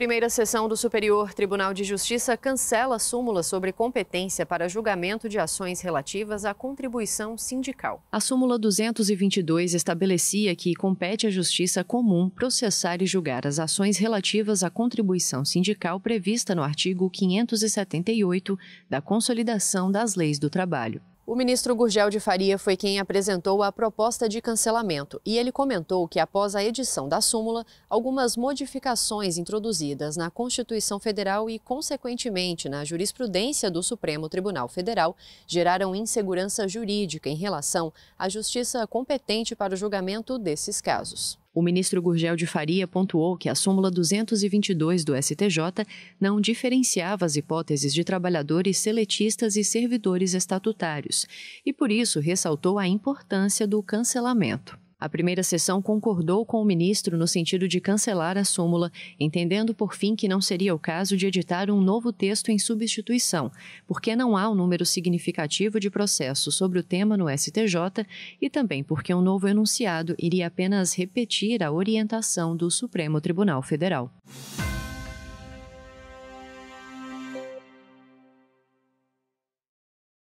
Primeira sessão do Superior Tribunal de Justiça cancela a súmula sobre competência para julgamento de ações relativas à contribuição sindical. A súmula 222 estabelecia que compete à Justiça Comum processar e julgar as ações relativas à contribuição sindical prevista no artigo 578 da Consolidação das Leis do Trabalho. O ministro Gurgel de Faria foi quem apresentou a proposta de cancelamento e ele comentou que, após a edição da súmula, algumas modificações introduzidas na Constituição Federal e, consequentemente, na jurisprudência do Supremo Tribunal Federal geraram insegurança jurídica em relação à justiça competente para o julgamento desses casos. O ministro Gurgel de Faria pontuou que a súmula 222 do STJ não diferenciava as hipóteses de trabalhadores seletistas e servidores estatutários, e por isso ressaltou a importância do cancelamento. A primeira sessão concordou com o ministro no sentido de cancelar a súmula, entendendo por fim que não seria o caso de editar um novo texto em substituição, porque não há um número significativo de processos sobre o tema no STJ e também porque um novo enunciado iria apenas repetir a orientação do Supremo Tribunal Federal.